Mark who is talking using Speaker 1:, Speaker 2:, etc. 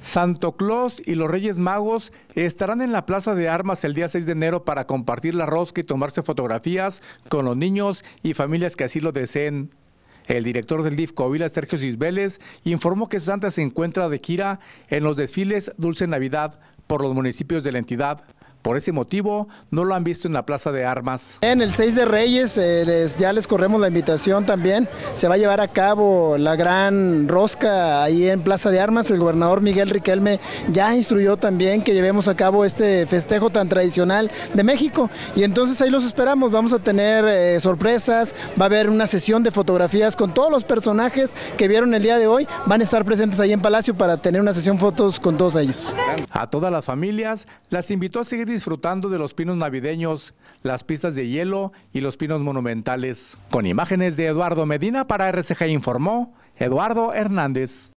Speaker 1: Santo Claus y los Reyes Magos estarán en la Plaza de Armas el día 6 de enero para compartir la rosca y tomarse fotografías con los niños y familias que así lo deseen. El director del DIF Coahuila, Sergio Cisbeles, informó que Santa se encuentra de gira en los desfiles Dulce Navidad por los municipios de la entidad. Por ese motivo, no lo han visto en la Plaza de Armas.
Speaker 2: En el 6 de Reyes eh, ya les corremos la invitación también. Se va a llevar a cabo la gran rosca ahí en Plaza de Armas. El gobernador Miguel Riquelme ya instruyó también que llevemos a cabo este festejo tan tradicional de México. Y entonces ahí los esperamos. Vamos a tener eh, sorpresas, va a haber una sesión de fotografías con todos los personajes que vieron el día de hoy. Van a estar presentes ahí en Palacio para tener una sesión fotos con todos ellos.
Speaker 1: A todas las familias las invitó a seguir disfrutando de los pinos navideños, las pistas de hielo y los pinos monumentales. Con imágenes de Eduardo Medina para RCG informó Eduardo Hernández.